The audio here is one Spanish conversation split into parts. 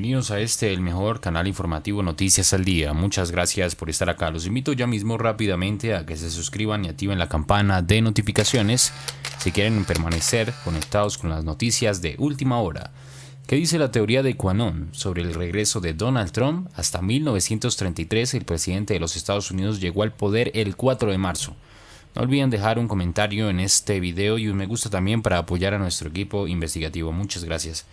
Bienvenidos a este, el mejor canal informativo Noticias al Día. Muchas gracias por estar acá. Los invito ya mismo rápidamente a que se suscriban y activen la campana de notificaciones si quieren permanecer conectados con las noticias de última hora. ¿Qué dice la teoría de Quanon sobre el regreso de Donald Trump? Hasta 1933 el presidente de los Estados Unidos llegó al poder el 4 de marzo. No olviden dejar un comentario en este video y un me gusta también para apoyar a nuestro equipo investigativo. Muchas gracias.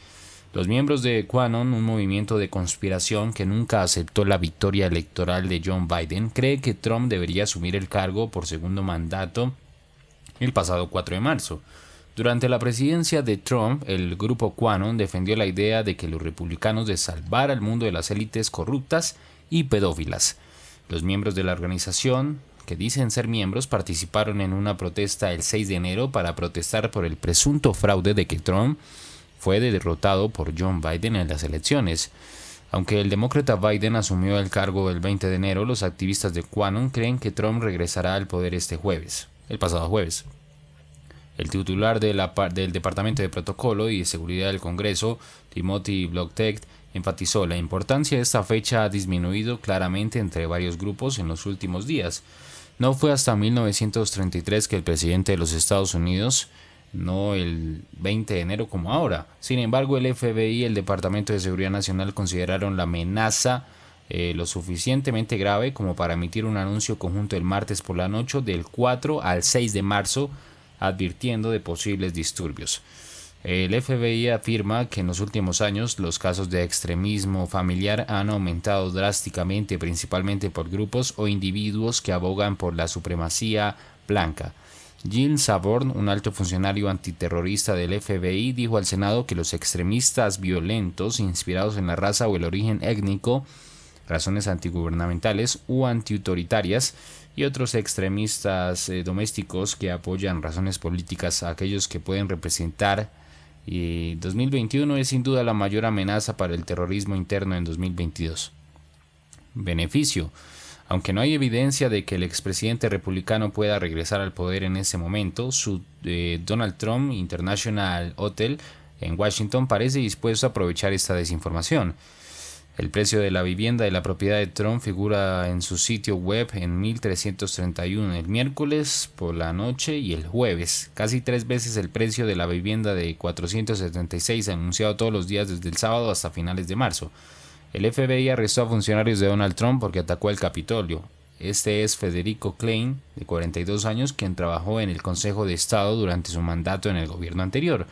Los miembros de QAnon, un movimiento de conspiración que nunca aceptó la victoria electoral de John Biden, cree que Trump debería asumir el cargo por segundo mandato el pasado 4 de marzo. Durante la presidencia de Trump, el grupo QAnon defendió la idea de que los republicanos de salvar al mundo de las élites corruptas y pedófilas. Los miembros de la organización, que dicen ser miembros, participaron en una protesta el 6 de enero para protestar por el presunto fraude de que Trump fue derrotado por John Biden en las elecciones. Aunque el demócrata Biden asumió el cargo el 20 de enero, los activistas de Quanon creen que Trump regresará al poder este jueves, el pasado jueves. El titular del Departamento de Protocolo y Seguridad del Congreso, Timothy blocktech enfatizó la importancia de esta fecha ha disminuido claramente entre varios grupos en los últimos días. No fue hasta 1933 que el presidente de los Estados Unidos no el 20 de enero como ahora. Sin embargo, el FBI y el Departamento de Seguridad Nacional consideraron la amenaza eh, lo suficientemente grave como para emitir un anuncio conjunto el martes por la noche del 4 al 6 de marzo advirtiendo de posibles disturbios. El FBI afirma que en los últimos años los casos de extremismo familiar han aumentado drásticamente, principalmente por grupos o individuos que abogan por la supremacía blanca. Jill Saborn, un alto funcionario antiterrorista del FBI, dijo al Senado que los extremistas violentos inspirados en la raza o el origen étnico, razones antigubernamentales u antiautoritarias, y otros extremistas eh, domésticos que apoyan razones políticas a aquellos que pueden representar y 2021 es sin duda la mayor amenaza para el terrorismo interno en 2022. Beneficio. Aunque no hay evidencia de que el expresidente republicano pueda regresar al poder en ese momento, su eh, Donald Trump International Hotel en Washington parece dispuesto a aprovechar esta desinformación. El precio de la vivienda de la propiedad de Trump figura en su sitio web en 1331 el miércoles por la noche y el jueves, casi tres veces el precio de la vivienda de 476 anunciado todos los días desde el sábado hasta finales de marzo. El FBI arrestó a funcionarios de Donald Trump porque atacó al Capitolio. Este es Federico Klein, de 42 años, quien trabajó en el Consejo de Estado durante su mandato en el gobierno anterior.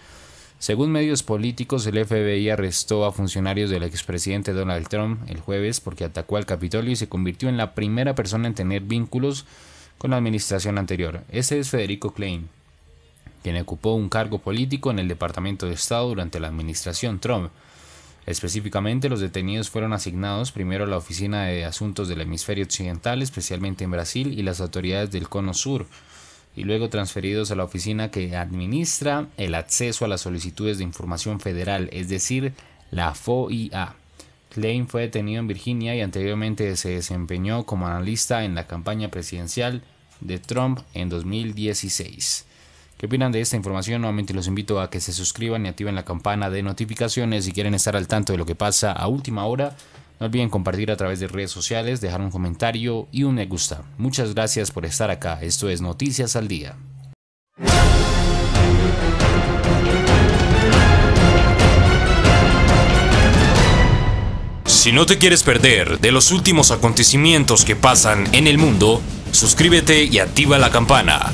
Según medios políticos, el FBI arrestó a funcionarios del expresidente Donald Trump el jueves porque atacó al Capitolio y se convirtió en la primera persona en tener vínculos con la administración anterior. Este es Federico Klein, quien ocupó un cargo político en el Departamento de Estado durante la administración Trump. Específicamente, los detenidos fueron asignados primero a la Oficina de Asuntos del Hemisferio Occidental, especialmente en Brasil, y las autoridades del Cono Sur, y luego transferidos a la oficina que administra el acceso a las solicitudes de información federal, es decir, la FOIA. Klein fue detenido en Virginia y anteriormente se desempeñó como analista en la campaña presidencial de Trump en 2016. ¿Qué opinan de esta información? Nuevamente los invito a que se suscriban y activen la campana de notificaciones si quieren estar al tanto de lo que pasa a última hora. No olviden compartir a través de redes sociales, dejar un comentario y un me gusta. Muchas gracias por estar acá. Esto es Noticias al Día. Si no te quieres perder de los últimos acontecimientos que pasan en el mundo, suscríbete y activa la campana.